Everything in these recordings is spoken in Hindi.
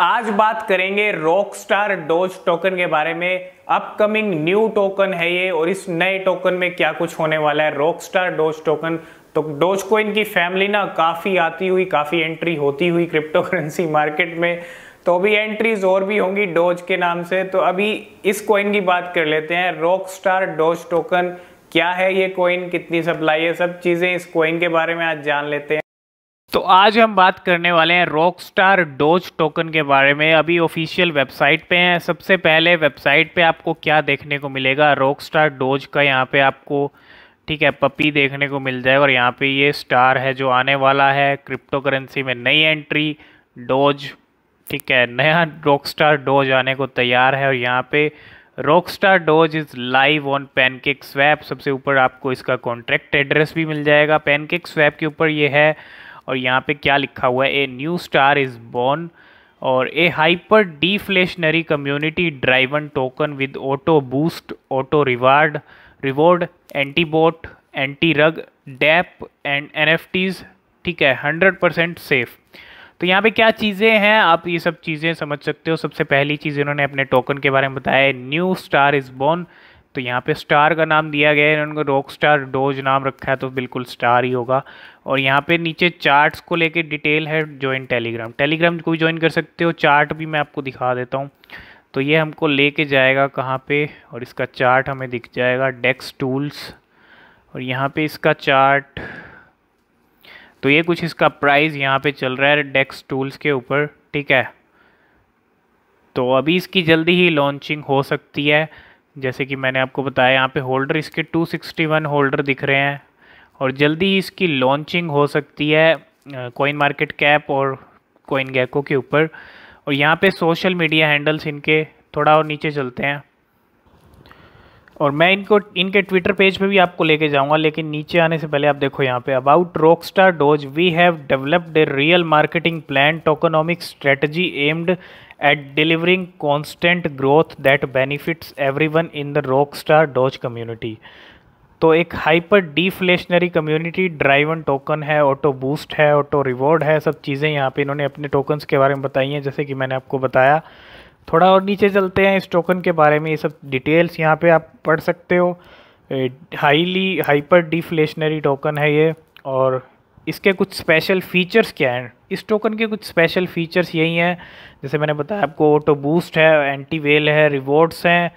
आज बात करेंगे रॉकस्टार डोज टोकन के बारे में अपकमिंग न्यू टोकन है ये और इस नए टोकन में क्या कुछ होने वाला है रॉकस्टार डोज टोकन तो डोज को इनकी फैमिली ना काफ़ी आती हुई काफ़ी एंट्री होती हुई क्रिप्टो करेंसी मार्केट में तो अभी एंट्रीज और भी होंगी डोज के नाम से तो अभी इस कॉइन की बात कर लेते हैं रॉक स्टार डोज टोकन क्या है ये कॉइन कितनी सप्लाई है सब चीज़ें इस कॉइन के बारे में आज जान लेते हैं तो आज हम बात करने वाले हैं रॉक स्टार डोज टोकन के बारे में अभी ऑफिशियल वेबसाइट पे हैं सबसे पहले वेबसाइट पे आपको क्या देखने को मिलेगा रॉक स्टार डोज का यहाँ पे आपको ठीक है पपी देखने को मिल जाएगा और यहाँ पे ये स्टार है जो आने वाला है क्रिप्टो करेंसी में नई एंट्री डोज ठीक है नया रॉक स्टार डोज आने को तैयार है और यहाँ पे rock star doge is live on pancake swap सबसे ऊपर आपको इसका कॉन्ट्रैक्ट एड्रेस भी मिल जाएगा पेनकेक स्वैप के ऊपर ये है और यहाँ पे क्या लिखा हुआ है a new star is born और a hyper deflationary community driven token with auto boost auto reward reward antibot anti rug dapp and an ठीक है हंड्रेड परसेंट सेफ़ तो यहाँ पे क्या चीज़ें हैं आप ये सब चीज़ें समझ सकते हो सबसे पहली चीज़ इन्होंने अपने टोकन के बारे में बताया न्यू स्टार इज़ बॉर्न तो यहाँ पे स्टार का नाम दिया गया है इन्होंने रॉक स्टार डोज नाम रखा है तो बिल्कुल स्टार ही होगा और यहाँ पे नीचे चार्ट्स को लेके डिटेल है ज्वाइन टेलीग्राम टेलीग्राम को भी ज्वाइन कर सकते हो चार्ट भी मैं आपको दिखा देता हूँ तो ये हमको लेके जाएगा कहाँ पे और इसका चार्ट हमें दिख जाएगा डेक्स टूल्स और यहाँ पर इसका चार्ट तो ये कुछ इसका प्राइस यहाँ पे चल रहा है डेक्स टूल्स के ऊपर ठीक है तो अभी इसकी जल्दी ही लॉन्चिंग हो सकती है जैसे कि मैंने आपको बताया यहाँ पे होल्डर इसके 261 होल्डर दिख रहे हैं और जल्दी इसकी लॉन्चिंग हो सकती है कोइन मार्केट कैप और कोइन गैको के ऊपर और यहाँ पे सोशल मीडिया हैंडल्स इनके थोड़ा और नीचे चलते हैं और मैं इनको इनके ट्विटर पेज पे भी आपको लेके जाऊंगा लेकिन नीचे आने से पहले आप देखो यहाँ पे about Rockstar Doge we have developed a real marketing plan tokenomic strategy aimed at delivering constant growth that benefits everyone in the rockstar doge community तो एक hyper deflationary community driven token है ऑटो बूस्ट है ऑटो रिवॉर्ड है सब चीज़ें यहाँ पे इन्होंने अपने टोकन्स के बारे में बताई हैं जैसे कि मैंने आपको बताया थोड़ा और नीचे चलते हैं इस टोकन के बारे में ये सब डिटेल्स यहाँ पे आप पढ़ सकते हो हाईली हाइपर डिफ्लेशनरी टोकन है ये और इसके कुछ स्पेशल फ़ीचर्स क्या हैं इस टोकन के कुछ स्पेशल फ़ीचर्स यही हैं जैसे मैंने बताया आपको ऑटो बूस्ट है एंटी वेल है रिवॉर्ड्स हैं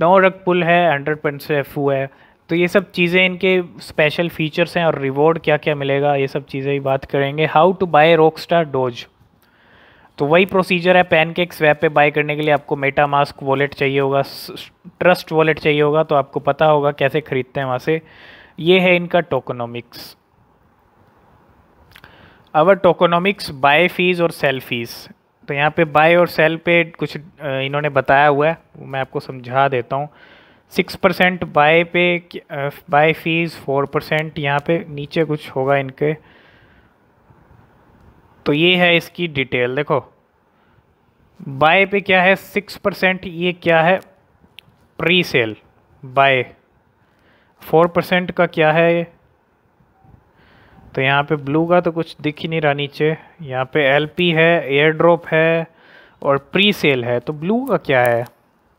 नो रग पुल है हंड्रेड परसेंट एफ है तो ये सब चीज़ें इनके स्पेशल फ़ीचर्स हैं और रिवॉर्ड क्या क्या मिलेगा ये सब चीज़ें ही बात करेंगे how to buy rock star Doge तो वही प्रोसीजर है पैन स्वैप पे बाय करने के लिए आपको मेटा मास्क वॉलेट चाहिए होगा ट्रस्ट वॉलेट चाहिए होगा तो आपको पता होगा कैसे ख़रीदते हैं वहाँ से ये है इनका tokenomics our tokenomics buy fees और सेल फीस तो यहाँ पे बाय और सेल पे कुछ इन्होंने बताया हुआ है मैं आपको समझा देता हूँ सिक्स परसेंट बाय पे बाय फीस फोर परसेंट यहाँ पे नीचे कुछ होगा इनके तो ये है इसकी डिटेल देखो बाय पे क्या है सिक्स परसेंट ये क्या है pre sale buy four percent का क्या है ये तो यहाँ पे ब्लू का तो कुछ दिख ही नहीं रहा नीचे यहाँ पे एलपी है एयर ड्रॉप है और प्री सेल है तो ब्लू का क्या है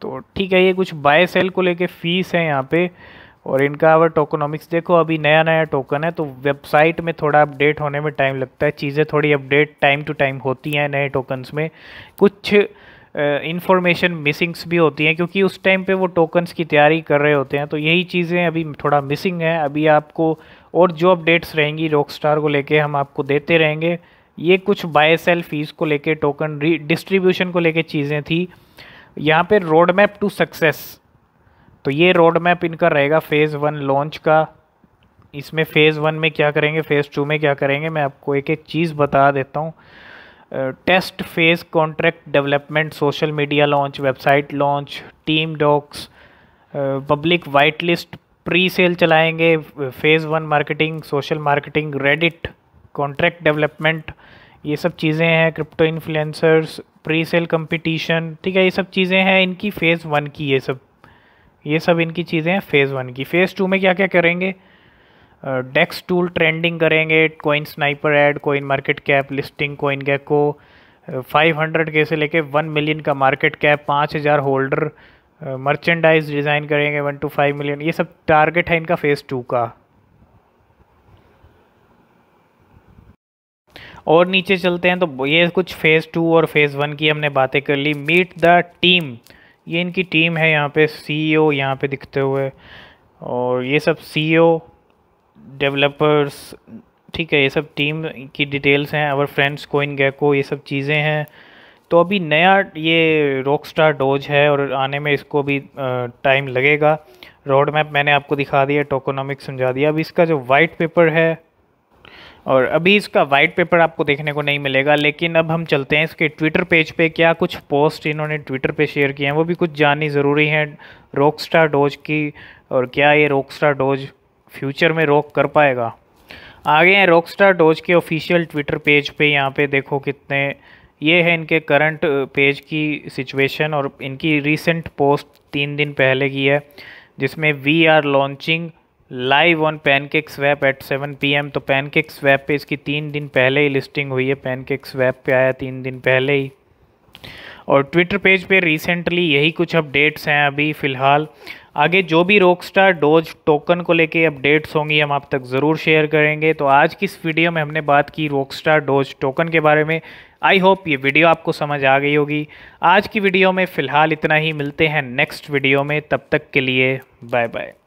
तो ठीक है ये कुछ बाय सेल को लेके फीस है यहाँ पे और इनका अगर टोकोनॉमिक्स देखो अभी नया नया टोकन है तो वेबसाइट में थोड़ा अपडेट होने में टाइम लगता है चीज़ें थोड़ी अपडेट टाइम टू टाइम होती हैं नए टोकन्स में कुछ इंफॉर्मेशन मिसिंग्स भी होती हैं क्योंकि उस टाइम पे वो टोकन्स की तैयारी कर रहे होते हैं तो यही चीज़ें अभी थोड़ा मिसिंग है अभी आपको और जो अपडेट्स रहेंगी रॉकस्टार को लेके हम आपको देते रहेंगे ये कुछ बाय सेल फीस को लेके टोकन डिस्ट्रीब्यूशन को लेके चीज़ें थी यहाँ पर रोड मैप टू सक्सेस तो ये रोड मैप इनका रहेगा फ़ेज़ वन लॉन्च का इसमें फ़ेज़ वन में क्या करेंगे फ़ेज़ टू में क्या करेंगे मैं आपको एक एक चीज़ बता देता हूँ test phase contract development social media launch website launch team docs public white list pre sale चलाएंगे phase one marketing social marketing Reddit contract development ये सब चीज़ें हैं crypto influencers pre sale competition ठीक है ये सब चीज़ें हैं इनकी फ़ेज़ वन की ये सब ये सब इनकी चीज़ें हैं फ़ेज़ वन की फ़ेज़ टू में क्या क्या करेंगे डेक्स टूल ट्रेंडिंग करेंगे coin sniper add coin market CoinMarketCap listing CoinGecko 500 के से लेके 1 मिलियन का market cap 5000 holder merchandise design करेंगे 1 टू 5 मिलियन ये सब टारगेट है इनका फेज़ टू का और नीचे चलते हैं तो ये कुछ फ़ेज़ टू और फ़ेज़ वन की हमने बातें कर ली मीट द टीम ये इनकी टीम है यहाँ पे सीईओ e यहाँ पे दिखते हुए और ये सब सीईओ डेवलपर्स ठीक है ये सब टीम की डिटेल्स हैं अवर फ्रेंड्स कोइन गैको ये सब चीज़ें हैं तो अभी नया ये रॉक स्टार डोज है और आने में इसको भी टाइम लगेगा रोड मैप मैंने आपको दिखा दिया टोकोनॉमिक समझा दिया अब इसका जो वाइट पेपर है और अभी इसका वाइट पेपर आपको देखने को नहीं मिलेगा लेकिन अब हम चलते हैं इसके ट्विटर पेज पे क्या कुछ पोस्ट इन्होंने ट्विटर पे शेयर किए हैं वो भी कुछ जाननी ज़रूरी है रॉक स्टार डोज की और क्या ये रॉक स्टार डोज फ्यूचर में रोक कर पाएगा आगे हैं रॉकस्टार डोज के ऑफिशियल ट्विटर पेज पे यहाँ पे देखो कितने ये है इनके करंट पेज की सिचुएशन और इनकी रीसेंट पोस्ट तीन दिन पहले की है जिसमें we are launching live on PancakeSwap at seven P M तो पैनकेक स्वैप पे इसकी तीन दिन पहले ही लिस्टिंग हुई है पैनकेक स्वैप पे आया तीन दिन पहले ही और ट्विटर पेज पे रिसेंटली यही कुछ अपडेट्स हैं अभी फ़िलहाल आगे जो भी रॉकस्टार डोज टोकन को लेके अपडेट्स होंगी हम आप तक ज़रूर शेयर करेंगे तो आज की इस वीडियो में हमने बात की रॉकस्टार डोज टोकन के बारे में आई होप ये वीडियो आपको समझ आ गई होगी आज की वीडियो में फ़िलहाल इतना ही मिलते हैं नेक्स्ट वीडियो में तब तक के लिए बाय बाय